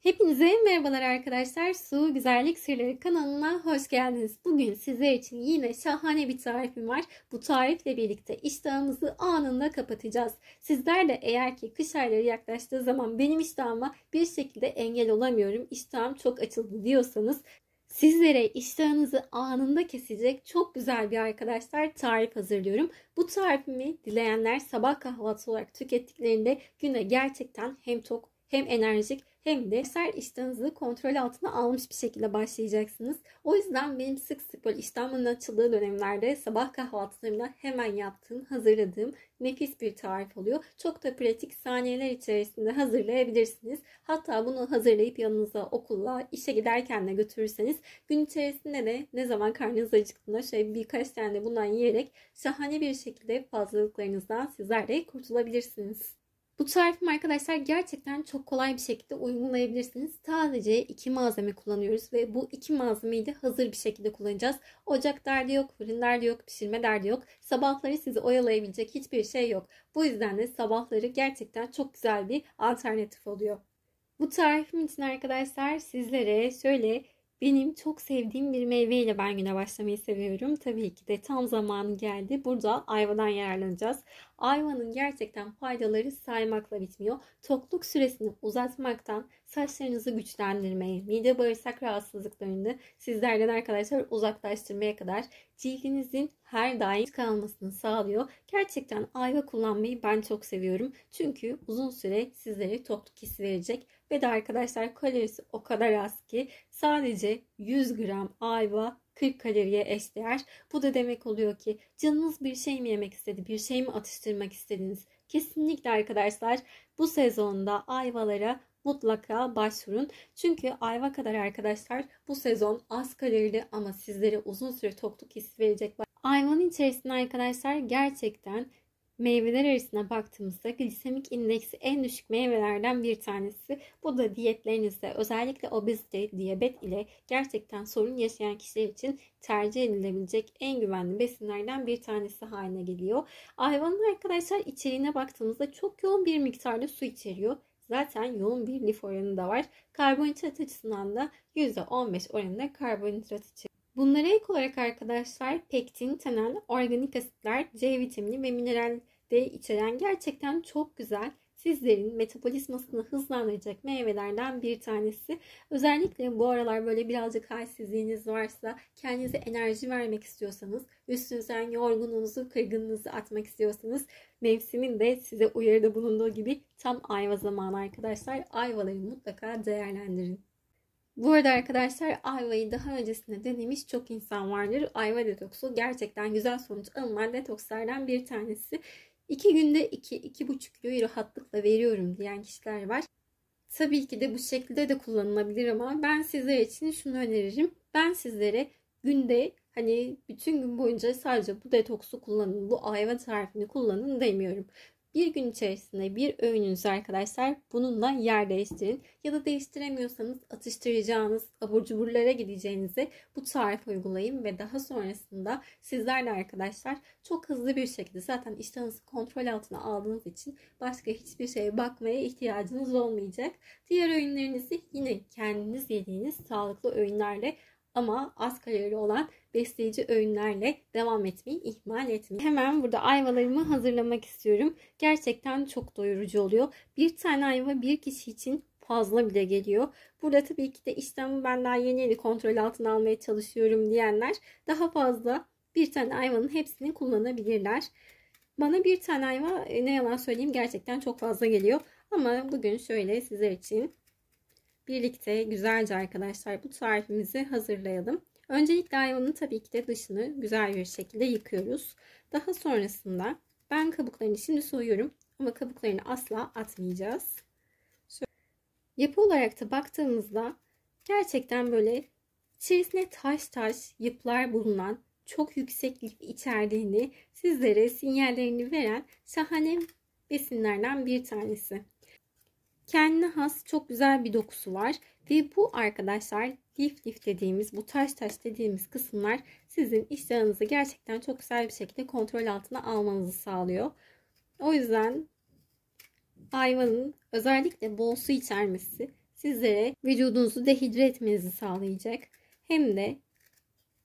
Hepinize merhabalar arkadaşlar. Su Güzellik Sırları kanalına hoş geldiniz. Bugün sizler için yine şahane bir tarifim var. Bu tarifle birlikte iştahımızı anında kapatacağız. Sizler de eğer ki kış ayları yaklaştığı zaman benim iştahıma bir şekilde engel olamıyorum. İştahım çok açıldı diyorsanız Sizlere iştahınızı anında kesecek çok güzel bir arkadaşlar tarif hazırlıyorum. Bu tarifimi dileyenler sabah kahvaltı olarak tükettiklerinde güne gerçekten hem tok hem enerjik hem de ser iştahınızı kontrol altına almış bir şekilde başlayacaksınız. O yüzden benim sık sık böyle iştahımın açıldığı dönemlerde sabah kahvaltılarımda hemen yaptığım, hazırladığım nefis bir tarif oluyor. Çok da pratik saniyeler içerisinde hazırlayabilirsiniz. Hatta bunu hazırlayıp yanınıza okulla işe giderken de götürürseniz gün içerisinde de ne zaman karnınız acıktığında şöyle birkaç tane de bundan yiyerek şahane bir şekilde fazlalıklarınızdan sizler de kurtulabilirsiniz. Bu tarifimi arkadaşlar gerçekten çok kolay bir şekilde uygulayabilirsiniz. Sadece iki malzeme kullanıyoruz ve bu iki malzemeyi de hazır bir şekilde kullanacağız. Ocak derdi yok, fırın derdi yok, pişirme derdi yok. Sabahları sizi oyalayabilecek hiçbir şey yok. Bu yüzden de sabahları gerçekten çok güzel bir alternatif oluyor. Bu tarifim için arkadaşlar sizlere şöyle benim çok sevdiğim bir meyveyle ben güne başlamayı seviyorum. Tabii ki de tam zamanı geldi. Burada ayvadan yararlanacağız. Ayvanın gerçekten faydaları saymakla bitmiyor. Tokluk süresini uzatmaktan saçlarınızı güçlendirmeye, mide bağırsak rahatsızlıklarını sizlerden arkadaşlar uzaklaştırmaya kadar cildinizin her daim kalmasını sağlıyor. Gerçekten ayva kullanmayı ben çok seviyorum. Çünkü uzun süre sizlere tokluk hissi verecek. Ve de arkadaşlar kalorisi o kadar az ki sadece 100 gram ayva 40 kaloriye eşdeğer. Bu da demek oluyor ki canınız bir şey mi yemek istedi, bir şey mi atıştırmak istediniz? Kesinlikle arkadaşlar bu sezonda ayvalara mutlaka başvurun. Çünkü ayva kadar arkadaşlar bu sezon az kalorili ama sizlere uzun süre tokluk hissi verecek. Ayvanın içerisinde arkadaşlar gerçekten Meyveler arasına baktığımızda glisemik indeksi en düşük meyvelerden bir tanesi. Bu da diyetlerinizde özellikle obezite, diyabet ile gerçekten sorun yaşayan kişiler için tercih edilebilecek en güvenli besinlerden bir tanesi haline geliyor. Hayvanın arkadaşlar içeriğine baktığımızda çok yoğun bir miktarda su içeriyor. Zaten yoğun bir lif oranı da var. Karbonhidrat açısından da %15 oranında karbonhidrat içeriyor. Bunlara ek olarak arkadaşlar pektin, tenel, organik asitler, C vitamini ve mineral de içeren gerçekten çok güzel sizlerin metabolizmasını hızlandıracak meyvelerden bir tanesi. Özellikle bu aralar böyle birazcık halsizliğiniz varsa, kendinize enerji vermek istiyorsanız, üstünüzden yorgunluğunuzu, kırgınlığınızı atmak istiyorsanız mevsimin de size uyarıda bulunduğu gibi tam ayva zamanı arkadaşlar. Ayvaları mutlaka değerlendirin. Bu arada arkadaşlar ayvayı daha öncesinde denemiş çok insan vardır. Ayva detoksu gerçekten güzel sonuç alınan detokslardan bir tanesi. 2 günde 2-2,5 kiloyu rahatlıkla veriyorum diyen kişiler var. Tabii ki de bu şekilde de kullanılabilir ama ben sizler için şunu öneririm. Ben sizlere günde hani bütün gün boyunca sadece bu detoksu kullanın, bu ayva tarifini kullanın demiyorum. Bir gün içerisinde bir öğününüzü arkadaşlar bununla yer değiştirin. Ya da değiştiremiyorsanız atıştıracağınız abur cuburlara gideceğinizi bu tarif uygulayın ve daha sonrasında sizlerle arkadaşlar çok hızlı bir şekilde zaten iştahınızı kontrol altına aldığınız için başka hiçbir şeye bakmaya ihtiyacınız olmayacak. Diğer öğünlerinizi yine kendiniz yediğiniz sağlıklı öğünlerle ama az kalorili olan besleyici öğünlerle devam etmeyi ihmal etmeyin. Hemen burada ayvalarımı hazırlamak istiyorum. Gerçekten çok doyurucu oluyor. Bir tane ayva bir kişi için fazla bile geliyor. Burada tabii ki de iştahımı ben daha yeni yeni kontrol altına almaya çalışıyorum diyenler daha fazla bir tane ayvanın hepsini kullanabilirler. Bana bir tane ayva e, ne yalan söyleyeyim gerçekten çok fazla geliyor. Ama bugün şöyle sizler için birlikte güzelce arkadaşlar bu tarifimizi hazırlayalım. Öncelikle ayvanın tabii ki de dışını güzel bir şekilde yıkıyoruz. Daha sonrasında ben kabuklarını şimdi soyuyorum ama kabuklarını asla atmayacağız. Şöyle. Yapı olarak da baktığımızda gerçekten böyle içerisinde taş taş yıplar bulunan çok yüksek lif içerdiğini sizlere sinyallerini veren şahane besinlerden bir tanesi. Kendine has çok güzel bir dokusu var. Ve bu arkadaşlar lif lif dediğimiz bu taş taş dediğimiz kısımlar sizin iştahınızı gerçekten çok güzel bir şekilde kontrol altına almanızı sağlıyor. O yüzden ayvanın özellikle bol su içermesi sizlere vücudunuzu dehidre etmenizi sağlayacak. Hem de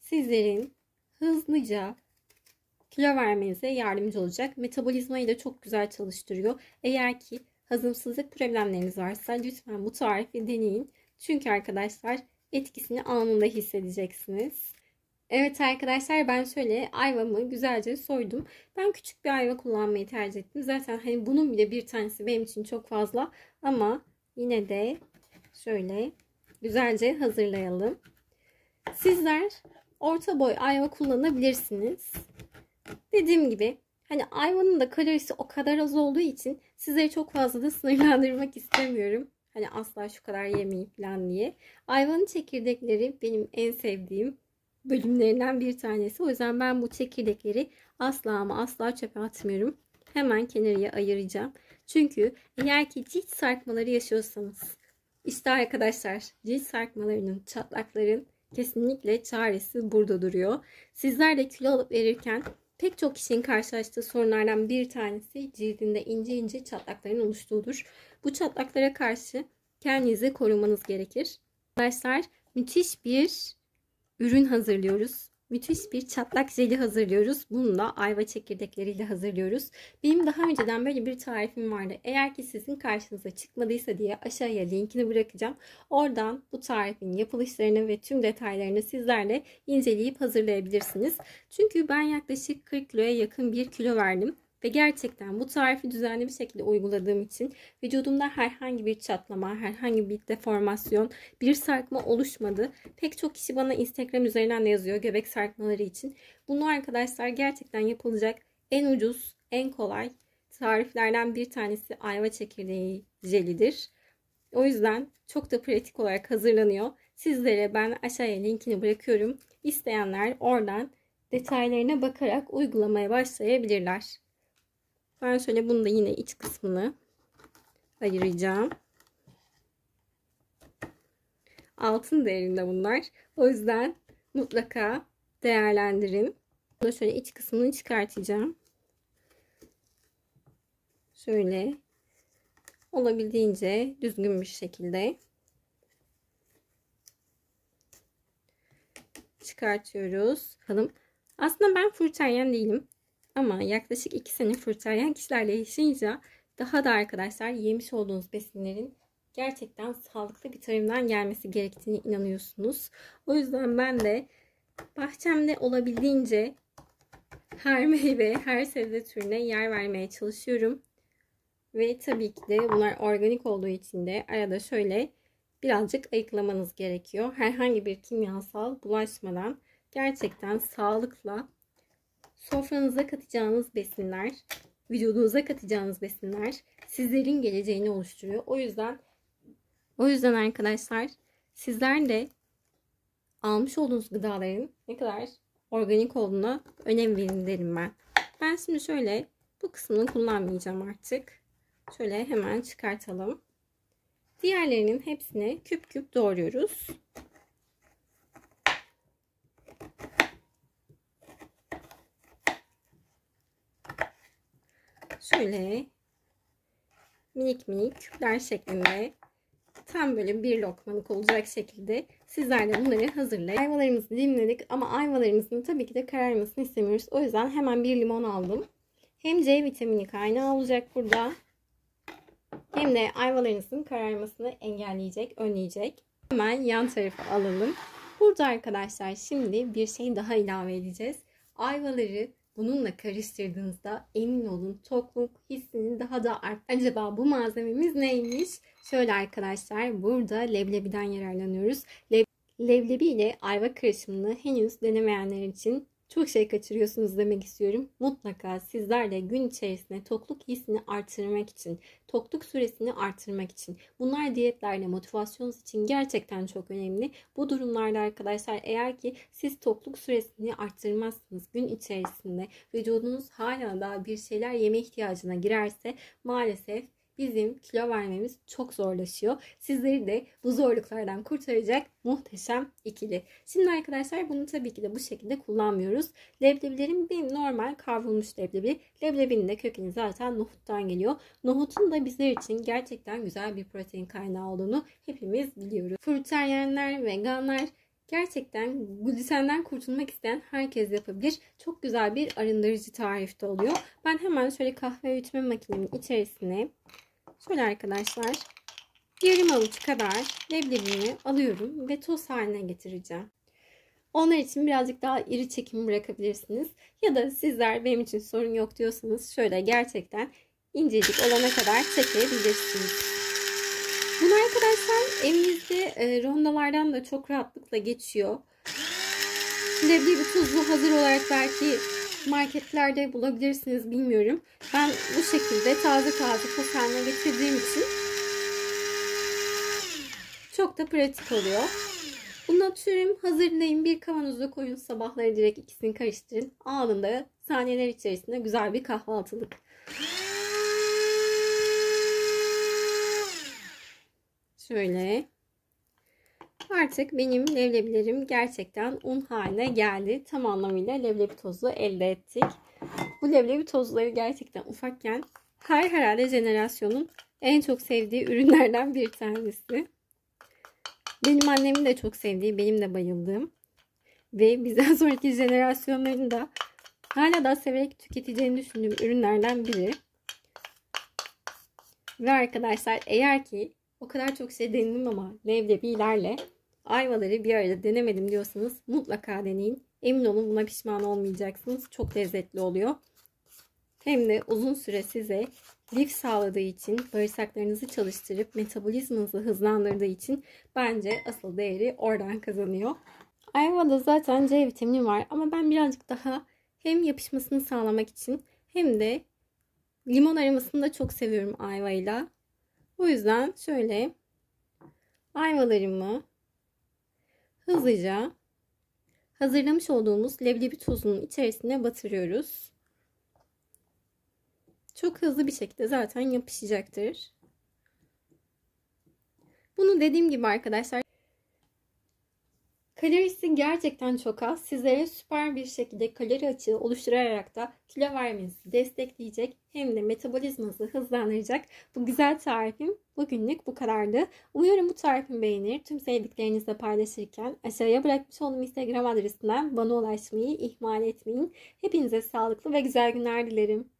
sizlerin hızlıca kilo vermenize yardımcı olacak. Metabolizmayı da çok güzel çalıştırıyor. Eğer ki hazımsızlık problemleriniz varsa lütfen bu tarifi deneyin. Çünkü arkadaşlar etkisini anında hissedeceksiniz. Evet arkadaşlar ben şöyle ayvamı güzelce soydum. Ben küçük bir ayva kullanmayı tercih ettim. Zaten hani bunun bile bir tanesi benim için çok fazla ama yine de şöyle güzelce hazırlayalım. Sizler orta boy ayva kullanabilirsiniz. Dediğim gibi Hani ayvanın da kalorisi o kadar az olduğu için size çok fazla da sınırlandırmak istemiyorum. Hani asla şu kadar yemeyin falan diye. Ayvanın çekirdekleri benim en sevdiğim bölümlerinden bir tanesi. O yüzden ben bu çekirdekleri asla ama asla çöpe atmıyorum. Hemen kenarıya ayıracağım. Çünkü eğer ki cilt sarkmaları yaşıyorsanız işte arkadaşlar cilt sarkmalarının, çatlakların kesinlikle çaresi burada duruyor. Sizler de kilo alıp verirken Pek çok kişinin karşılaştığı sorunlardan bir tanesi cildinde ince ince çatlakların oluştuğudur. Bu çatlaklara karşı kendinizi korumanız gerekir. Arkadaşlar müthiş bir ürün hazırlıyoruz müthiş bir çatlak jeli hazırlıyoruz. Bunu da ayva çekirdekleriyle hazırlıyoruz. Benim daha önceden böyle bir tarifim vardı. Eğer ki sizin karşınıza çıkmadıysa diye aşağıya linkini bırakacağım. Oradan bu tarifin yapılışlarını ve tüm detaylarını sizlerle inceleyip hazırlayabilirsiniz. Çünkü ben yaklaşık 40 kiloya yakın bir kilo verdim. Ve gerçekten bu tarifi düzenli bir şekilde uyguladığım için vücudumda herhangi bir çatlama, herhangi bir deformasyon, bir sarkma oluşmadı. Pek çok kişi bana Instagram üzerinden de yazıyor göbek sarkmaları için. Bunu arkadaşlar gerçekten yapılacak en ucuz, en kolay tariflerden bir tanesi ayva çekirdeği jelidir. O yüzden çok da pratik olarak hazırlanıyor. Sizlere ben aşağıya linkini bırakıyorum. İsteyenler oradan detaylarına bakarak uygulamaya başlayabilirler. Ben şöyle bunu da yine iç kısmını ayıracağım. Altın değerinde bunlar. O yüzden mutlaka değerlendirin. Bunu şöyle iç kısmını çıkartacağım. Şöyle olabildiğince düzgün bir şekilde çıkartıyoruz. Bakalım. Aslında ben fruteryen değilim. Ama yaklaşık 2 sene fırçalayan kişilerle yaşayınca daha da arkadaşlar yemiş olduğunuz besinlerin gerçekten sağlıklı bir tarımdan gelmesi gerektiğini inanıyorsunuz. O yüzden ben de bahçemde olabildiğince her meyve, her sebze türüne yer vermeye çalışıyorum. Ve tabii ki de bunlar organik olduğu için de arada şöyle birazcık ayıklamanız gerekiyor. Herhangi bir kimyasal bulaşmadan gerçekten sağlıkla sofranıza katacağınız besinler, vücudunuza katacağınız besinler sizlerin geleceğini oluşturuyor. O yüzden o yüzden arkadaşlar sizler de almış olduğunuz gıdaların ne kadar organik olduğuna önem verin derim ben. Ben şimdi şöyle bu kısmını kullanmayacağım artık. Şöyle hemen çıkartalım. Diğerlerinin hepsini küp küp doğruyoruz. şöyle minik minik küpler şeklinde tam böyle bir lokmalık olacak şekilde sizlerle bunları hazırlayın. Ayvalarımızı dinledik ama ayvalarımızın tabii ki de kararmasını istemiyoruz. O yüzden hemen bir limon aldım. Hem C vitamini kaynağı olacak burada. Hem de ayvalarınızın kararmasını engelleyecek, önleyecek. Hemen yan tarafa alalım. Burada arkadaşlar şimdi bir şey daha ilave edeceğiz. Ayvaları Bununla karıştırdığınızda emin olun tokluk hissinin daha da art. Acaba bu malzememiz neymiş? Şöyle arkadaşlar burada leblebiden yararlanıyoruz. Leblebi ile ayva karışımını henüz denemeyenler için çok şey kaçırıyorsunuz demek istiyorum. Mutlaka sizler de gün içerisinde tokluk hissini artırmak için, tokluk süresini artırmak için. Bunlar diyetlerle motivasyonunuz için gerçekten çok önemli. Bu durumlarda arkadaşlar eğer ki siz tokluk süresini arttırmazsınız gün içerisinde vücudunuz hala daha bir şeyler yeme ihtiyacına girerse maalesef bizim kilo vermemiz çok zorlaşıyor. Sizleri de bu zorluklardan kurtaracak muhteşem ikili. Şimdi arkadaşlar bunu tabii ki de bu şekilde kullanmıyoruz. Leblebilerin bir normal kavrulmuş leblebi. Leblebinin de kökeni zaten nohuttan geliyor. Nohutun da bizler için gerçekten güzel bir protein kaynağı olduğunu hepimiz biliyoruz. Fruteryenler, veganlar Gerçekten glutenden kurtulmak isteyen herkes yapabilir. Çok güzel bir arındırıcı tarifte oluyor. Ben hemen şöyle kahve öğütme makinemin içerisine Şöyle arkadaşlar yarım avuç kadar leblebimi alıyorum ve toz haline getireceğim. Onlar için birazcık daha iri çekim bırakabilirsiniz. Ya da sizler benim için sorun yok diyorsanız şöyle gerçekten incecik olana kadar çekebilirsiniz. Bunu arkadaşlar evinizde e, rondalardan da çok rahatlıkla geçiyor. Şimdi bir tuzlu hazır olarak belki marketlerde bulabilirsiniz bilmiyorum. Ben bu şekilde taze taze tas getirdiğim için çok da pratik oluyor. Bunu atıyorum hazırlayın bir kavanozda koyun sabahları direkt ikisini karıştırın. da saniyeler içerisinde güzel bir kahvaltılık. Şöyle Artık benim leblebilerim gerçekten un haline geldi. Tam anlamıyla leblebi tozu elde ettik. Bu leblebi tozları gerçekten ufakken her herhalde jenerasyonun en çok sevdiği ürünlerden bir tanesi. Benim annemin de çok sevdiği, benim de bayıldığım ve bizden sonraki jenerasyonların da hala da severek tüketeceğini düşündüğüm ürünlerden biri. Ve arkadaşlar eğer ki o kadar çok şey denedim ama leblebilerle ayvaları bir arada denemedim diyorsanız mutlaka deneyin. Emin olun buna pişman olmayacaksınız. Çok lezzetli oluyor. Hem de uzun süre size lif sağladığı için, bağırsaklarınızı çalıştırıp metabolizmanızı hızlandırdığı için bence asıl değeri oradan kazanıyor. Ayvada zaten C vitamini var ama ben birazcık daha hem yapışmasını sağlamak için hem de limon aromasını da çok seviyorum ayvayla. O yüzden şöyle ayvalarımı hızlıca hazırlamış olduğumuz leblebi tozunun içerisine batırıyoruz. Çok hızlı bir şekilde zaten yapışacaktır. Bunu dediğim gibi arkadaşlar Kalorisi gerçekten çok az. Sizlere süper bir şekilde kalori açığı oluşturarak da kilo vermenizi destekleyecek hem de metabolizmanızı hızlandıracak bu güzel tarifim bugünlük bu kadardı. Umarım bu tarifimi beğenir. Tüm sevdiklerinizle paylaşırken aşağıya bırakmış olduğum Instagram adresinden bana ulaşmayı ihmal etmeyin. Hepinize sağlıklı ve güzel günler dilerim.